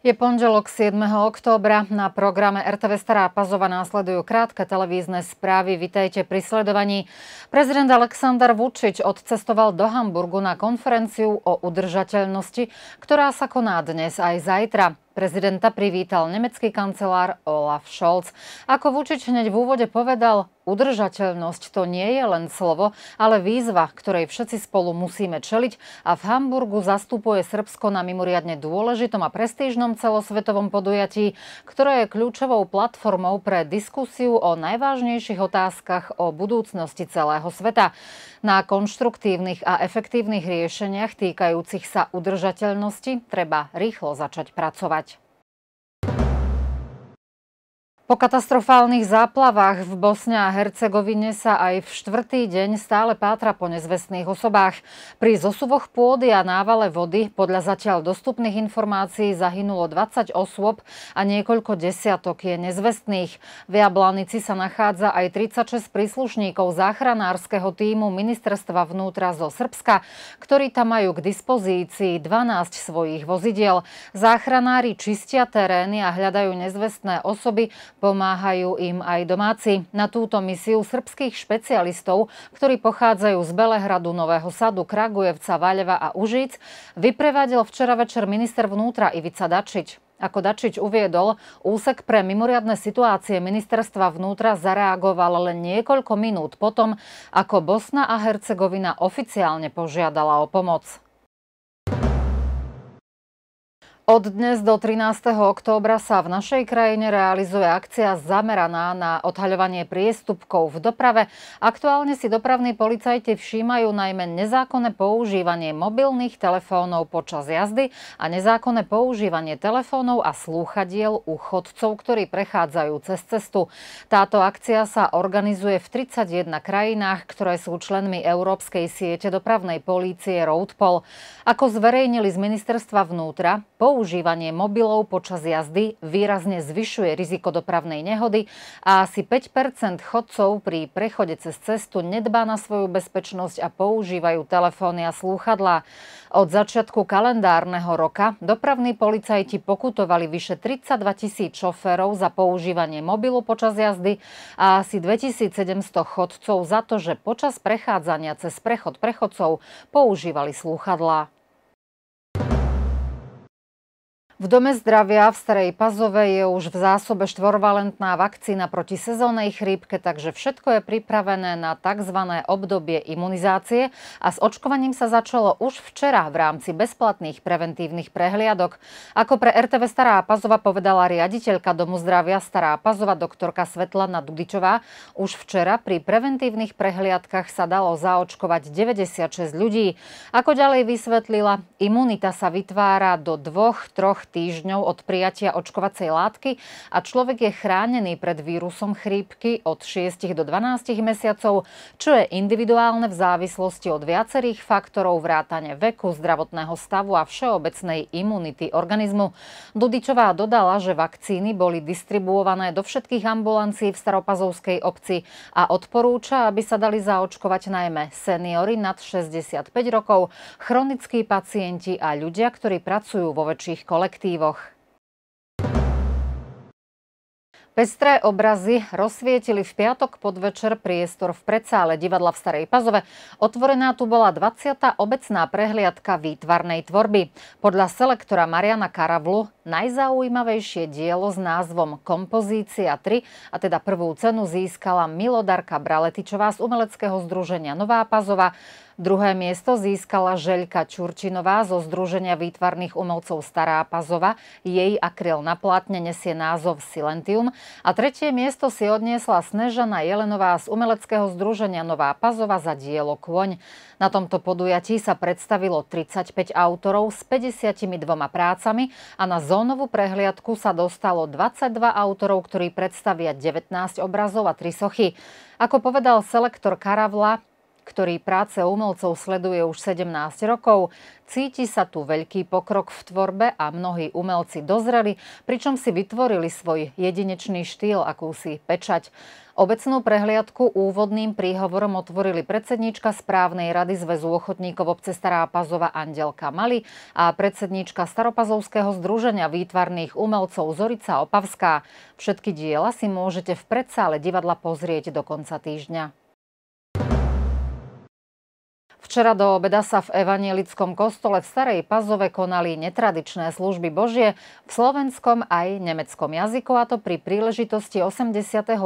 Je pondelok 7. októbra. Na programe RTV Stará Pazova následujú krátke televízne správy. Vitajte pri sledovaní. Prezident Aleksandar Vučič odcestoval do Hamburgu na konferenciu o udržateľnosti, ktorá sa koná dnes aj zajtra. Prezidenta privítal nemecký kancelár Olaf Scholz. Ako Vučič hneď v úvode povedal, udržateľnosť to nie je len slovo, ale výzva, ktorej všetci spolu musíme čeliť a v Hamburgu zastupuje Srbsko na mimoriadne dôležitom a prestížnom celosvetovom podujatí, ktoré je kľúčovou platformou pre diskusiu o najvážnejších otázkach o budúcnosti celého sveta. Na konštruktívnych a efektívnych riešeniach týkajúcich sa udržateľnosti treba rýchlo začať pracovať. Po katastrofálnych záplavách v Bosne a Hercegovine sa aj v štvrtý deň stále pátra po nezvestných osobách. Pri zosuvoch pôdy a návale vody podľa zatiaľ dostupných informácií zahynulo 20 osôb a niekoľko desiatok je nezvestných. V Jablanici sa nachádza aj 36 príslušníkov záchranárskeho týmu ministerstva vnútra zo Srbska, ktorí tam majú k dispozícii 12 svojich vozidiel. Záchranári čistia terény a hľadajú nezvestné osoby, Pomáhajú im aj domáci. Na túto misiu srbských špecialistov, ktorí pochádzajú z Belehradu, Nového Sadu, Kragujevca, Valeva a Užic, vyprevadil včera večer minister vnútra Ivica Dačič. Ako Dačič uviedol, úsek pre mimoriadne situácie ministerstva vnútra zareagoval len niekoľko minút potom, ako Bosna a Hercegovina oficiálne požiadala o pomoc. Od dnes do 13. októbra sa v našej krajine realizuje akcia zameraná na odhaľovanie priestupkov v doprave. Aktuálne si dopravní policajti všímajú najmä nezákonné používanie mobilných telefónov počas jazdy a nezákonné používanie telefónov a slúchadiel u chodcov, ktorí prechádzajú cez cestu. Táto akcia sa organizuje v 31 krajinách, ktoré sú členmi Európskej siete dopravnej polície Roadpol. Ako zverejnili z ministerstva vnútra, používajú Zneužívanie mobilov počas jazdy výrazne zvyšuje riziko dopravnej nehody a asi 5 chodcov pri prechode cez cestu nedbá na svoju bezpečnosť a používajú telefóny a slúchadlá. Od začiatku kalendárneho roka dopravní policajti pokutovali vyše 32 tisíc šoférov za používanie mobilu počas jazdy a asi 2700 chodcov za to, že počas prechádzania cez prechod prechodcov používali slúchadlá. V Dome zdravia v Starej Pazove je už v zásobe štvorvalentná vakcína proti sezónnej chrípke, takže všetko je pripravené na tzv. obdobie imunizácie a s očkovaním sa začalo už včera v rámci bezplatných preventívnych prehliadok. Ako pre RTV Stará Pazova povedala riaditeľka Domu zdravia Stará Pazova doktorka Svetlana Dudičová, už včera pri preventívnych prehliadkach sa dalo zaočkovať 96 ľudí. Ako ďalej vysvetlila, imunita sa vytvára do dvoch, troch týždňov od prijatia očkovacej látky a človek je chránený pred vírusom chrípky od 6 do 12 mesiacov, čo je individuálne v závislosti od viacerých faktorov vrátane veku, zdravotného stavu a všeobecnej imunity organizmu. Dudičová dodala, že vakcíny boli distribuované do všetkých ambulancií v Staropazovskej obci a odporúča, aby sa dali zaočkovať najmä seniory nad 65 rokov, chronickí pacienti a ľudia, ktorí pracujú vo väčších kolektívach kolektívoch. Pestré obrazy rozsvietili v piatok podvečer priestor v predsále divadla v Starej Pazove. Otvorená tu bola 20. obecná prehliadka výtvarnej tvorby. Podľa selektora Mariana Karavlu najzaujímavejšie dielo s názvom Kompozícia 3 a teda prvú cenu získala Milodarka Braletičová z umeleckého združenia Nová Pazova Druhé miesto získala Želka Čurčinová zo Združenia výtvarných umelcov Stará Pazova. Jej akryl na plátne nesie názov Silentium. A tretie miesto si odniesla Snežana Jelenová z Umeleckého združenia Nová Pazova za dielo Kôň. Na tomto podujatí sa predstavilo 35 autorov s 52 prácami a na zónovú prehliadku sa dostalo 22 autorov, ktorí predstavia 19 obrazov a 3 sochy. Ako povedal selektor Karavla, ktorý práce umelcov sleduje už 17 rokov, cíti sa tu veľký pokrok v tvorbe a mnohí umelci dozreli, pričom si vytvorili svoj jedinečný štýl, akúsi pečať. Obecnú prehliadku úvodným príhovorom otvorili predsedníčka správnej rady zväzu ochotníkov obce Stará Pazova Andelka Mali a predsedníčka Staropazovského združenia výtvarných umelcov Zorica Opavská. Všetky diela si môžete v predsále divadla pozrieť do konca týždňa. Včera do obeda sa v evanielickom kostole v Starej Pazove konali netradičné služby Božie v slovenskom aj nemeckom jazyku a to pri príležitosti 80.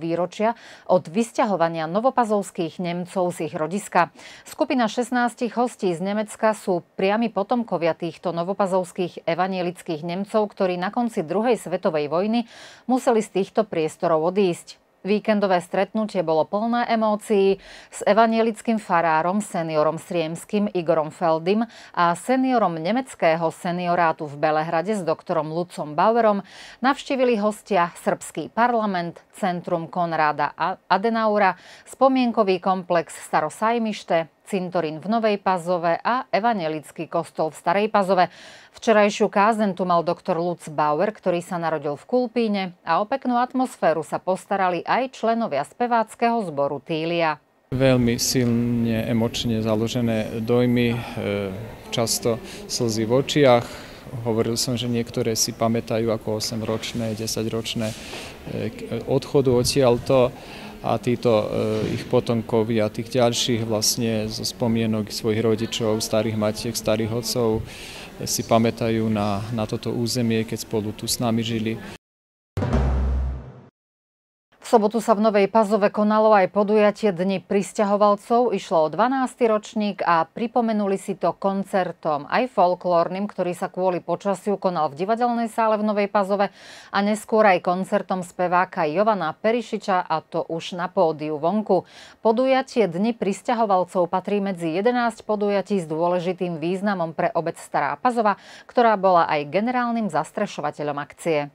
výročia od vysťahovania novopazovských Nemcov z ich rodiska. Skupina 16 hostí z Nemecka sú priami potomkovia týchto novopazovských evanielických Nemcov, ktorí na konci druhej svetovej vojny museli z týchto priestorov odísť. Víkendové stretnutie bolo plné emócií s evanielickým farárom seniorom Sriemským Igorom Feldim a seniorom nemeckého seniorátu v Belehrade s doktorom Lucom Bauerom navštívili hostia Srbský parlament, Centrum Konráda Adenaura, spomienkový komplex Starosajmište, cintorín v Novej Pazove a evanelický kostol v Starej Pazove. Včerajšiu kázen tu mal doktor Lutz Bauer, ktorý sa narodil v Kulpíne a o peknú atmosféru sa postarali aj členovia speváckého zboru Týlia. Veľmi silne emočne založené dojmy, e, často slzy v očiach, hovoril som, že niektoré si pamätajú ako 8-ročné, 10-ročné e, odchodu odtiaľto. to a títo e, ich potomkovia, tých ďalších vlastne zo spomienok svojich rodičov, starých matiek, starých otcov si pamätajú na, na toto územie, keď spolu tu s nami žili. V sobotu sa v Novej Pazove konalo aj podujatie Dni pristahovalcov. Išlo o 12. ročník a pripomenuli si to koncertom, aj folklórnym, ktorý sa kvôli počasiu konal v divadelnej sále v Novej Pazove a neskôr aj koncertom speváka Jovana Perišiča a to už na pódiu vonku. Podujatie Dni pristahovalcov patrí medzi 11 podujatí s dôležitým významom pre obec Stará Pazova, ktorá bola aj generálnym zastrešovateľom akcie.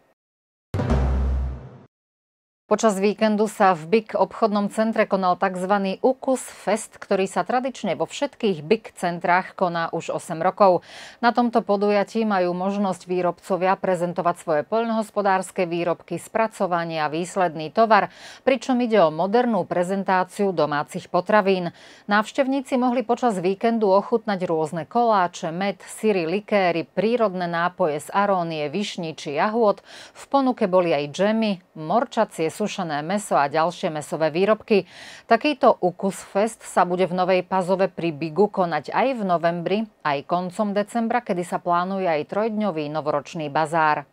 Počas víkendu sa v BIK obchodnom centre konal tzv. UKUS Fest, ktorý sa tradične vo všetkých BIK centrách koná už 8 rokov. Na tomto podujatí majú možnosť výrobcovia prezentovať svoje poľnohospodárske výrobky, spracovanie a výsledný tovar, pričom ide o modernú prezentáciu domácich potravín. Návštevníci mohli počas víkendu ochutnať rôzne koláče, med, syry, likéry, prírodné nápoje z arónie, višni či jahôd. V ponuke boli aj džemy, morčacie sušené meso a ďalšie mesové výrobky. Takýto Ukus Fest sa bude v Novej Pazove pri Bigu konať aj v novembri, aj koncom decembra, kedy sa plánuje aj trojdňový novoročný bazár.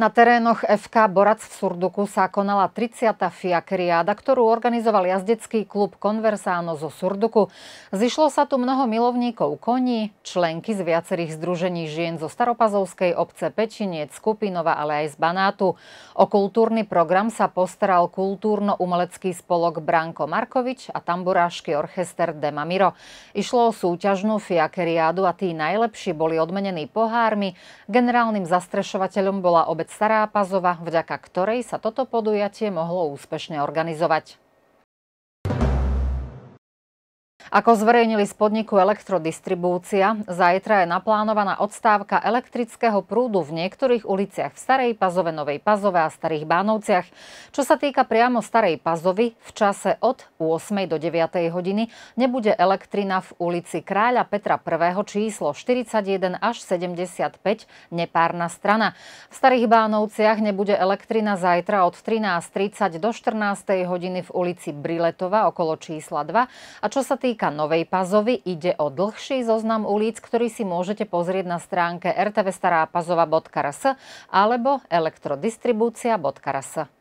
Na terénoch FK Borac v Surduku sa konala 30. fiakriáda, ktorú organizoval jazdecký klub Konversáno zo Surduku. Zišlo sa tu mnoho milovníkov koní, členky z viacerých združení žien zo Staropazovskej obce Pečiniec, Skupinova, ale aj z Banátu. O kultúrny program sa postaral kultúrno-umelecký spolok Branko Markovič a tamburášky orchester Demamiro. Išlo o súťažnú fiakriádu a tí najlepší boli odmenení pohármi. Generálnym zastrešovateľom bola obec Pazova, vďaka ktorej sa toto podujatie mohlo úspešne organizovať. Ako zverejnili z podniku Elektrodistribúcia, zajtra je naplánovaná odstávka elektrického prúdu v niektorých uliciach v Starej Pazove, Novej Pazove a Starých Bánovciach. Čo sa týka priamo Starej Pazovy, v čase od 8. do 9. hodiny nebude elektrina v ulici Kráľa Petra I. číslo 41 až 75 nepárna strana. V Starých Bánovciach nebude elektrina zajtra od 13.30 do 14. hodiny v ulici Briletova okolo čísla 2 a čo sa týka týka Novej Pazovy, ide o dlhší zoznam ulic, ktorý si môžete pozrieť na stránke rtvstarápazova.rs alebo elektrodistribúcia.rs.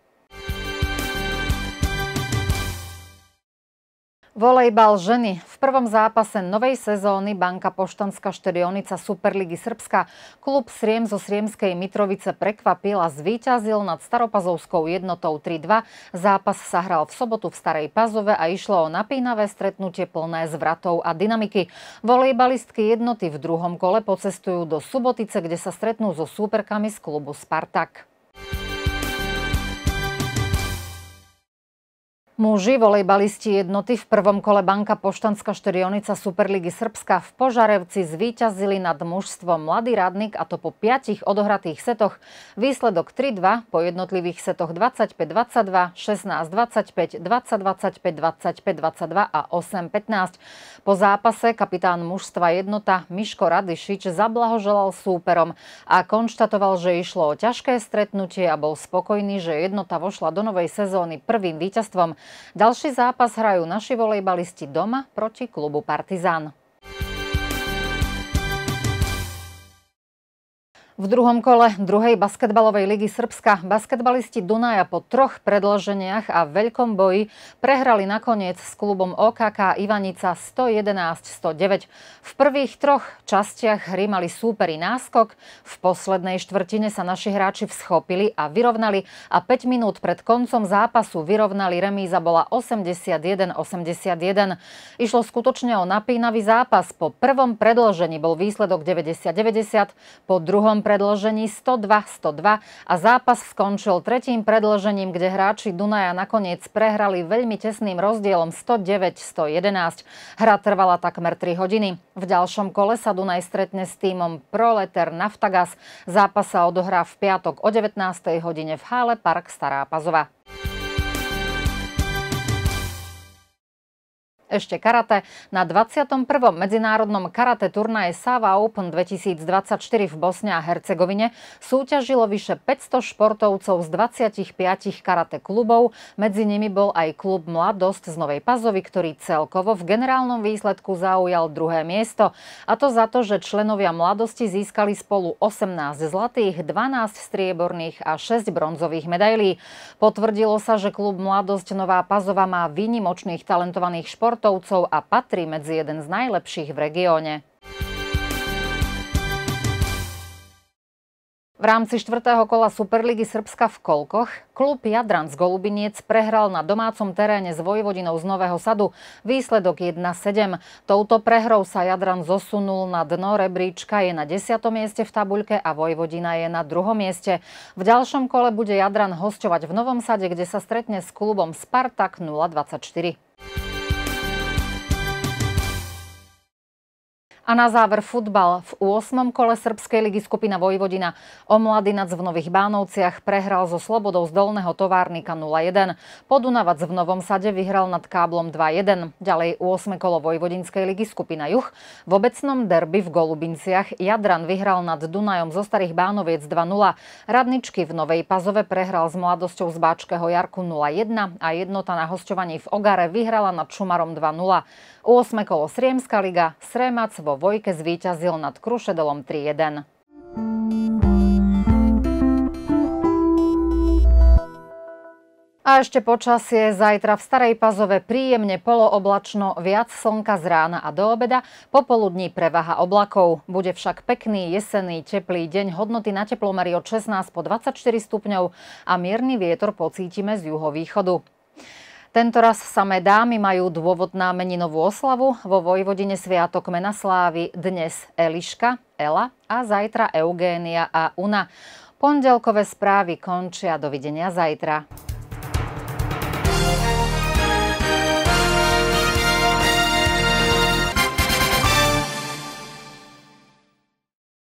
Volejbal ženy. V prvom zápase novej sezóny Banka Poštanská šterionica Superligy Srbska klub Sriem zo Sriemskej Mitrovice prekvapil a zvíťazil nad Staropazovskou jednotou 3-2. Zápas sa hral v sobotu v Starej Pazove a išlo o napínavé stretnutie plné zvratov a dynamiky. Volejbalistky jednoty v druhom kole pocestujú do Subotice, kde sa stretnú so súperkami z klubu Spartak. Muži volejbalisti jednoty v prvom kole Banka Poštanská štyrionica Superligy Srbska v Požarevci zvíťazili nad mužstvom Mladý Radnik a to po piatich odohratých setoch. Výsledok 3-2 po jednotlivých setoch 25-22, 16-25, 20-25, 25-22 a 8-15. Po zápase kapitán mužstva jednota Miško Radišič zablahoželal súperom a konštatoval, že išlo o ťažké stretnutie a bol spokojný, že jednota vošla do novej sezóny prvým víťazstvom. Ďalší zápas hrajú naši volejbalisti doma proti klubu Partizán. V druhom kole druhej basketbalovej ligy Srbska basketbalisti Dunaja po troch predlženiach a veľkom boji prehrali nakoniec s klubom OKK Ivanica 111-109. V prvých troch častiach hry mali súperi náskok, v poslednej štvrtine sa naši hráči vschopili a vyrovnali a 5 minút pred koncom zápasu vyrovnali remíza bola 81-81. Išlo skutočne o napínavý zápas. Po prvom predlžení bol výsledok 90-90, po druhom predlžení 102-102 a zápas skončil tretím predlžením, kde hráči Dunaja nakoniec prehrali veľmi tesným rozdielom 109-111. Hra trvala takmer 3 hodiny. V ďalšom kole sa Dunaj stretne s týmom Proleter Naftagas. Zápas sa odohrá v piatok o 19. hodine v hále Park Stará Pazova. Ešte karate. Na 21. medzinárodnom karate turnaje Sava Open 2024 v Bosne a Hercegovine súťažilo vyše 500 športovcov z 25 karate klubov. Medzi nimi bol aj klub Mladosť z Novej Pazovy, ktorý celkovo v generálnom výsledku zaujal druhé miesto. A to za to, že členovia Mladosti získali spolu 18 zlatých, 12 strieborných a 6 bronzových medailí. Potvrdilo sa, že klub Mladosť Nová Pazova má výnimočných talentovaných športov športovcov a patrí medzi jeden z najlepších v regióne. V rámci štvrtého kola Superligy Srbska v Kolkoch klub Jadran z Golubiniec prehral na domácom teréne s Vojvodinou z Nového Sadu výsledok 1-7. Touto prehrou sa Jadran zosunul na dno rebríčka, je na 10. mieste v tabuľke a Vojvodina je na druhom mieste. V ďalšom kole bude Jadran hosťovať v Novom Sade, kde sa stretne s klubom Spartak 024. A na záver futbal. V 8. kole Srbskej ligy skupina Vojvodina o Mladinac v Nových Bánovciach prehral so Slobodou z Dolného továrnika 0-1. Podunavac v Novom Sade vyhral nad Káblom 2-1. Ďalej 8. kolo Vojvodinskej ligy skupina Juch. V obecnom derby v Golubinciach Jadran vyhral nad Dunajom zo Starých Bánoviec 2-0. Radničky v Novej Pazove prehral s mladosťou z Báčkeho Jarku 0-1 a jednota na hostovaní v Ogare vyhrala nad Šumarom 2-0. 8. kolo Sriemská liga Sremac vo Vojke zvíťazil nad Krušedolom 3-1. A ešte počasie zajtra v Starej Pazove príjemne polooblačno, viac slnka z rána a do obeda, popoludní prevaha oblakov. Bude však pekný jesenný teplý deň, hodnoty na teplomery od 16 po 24 stupňov a mierny vietor pocítime z juhovýchodu. Tentoraz samé dámy majú dôvod na meninovú oslavu. Vo Vojvodine Sviatok mena slávy dnes Eliška, Ela a zajtra Eugénia a Una. Pondelkové správy končia. Dovidenia zajtra.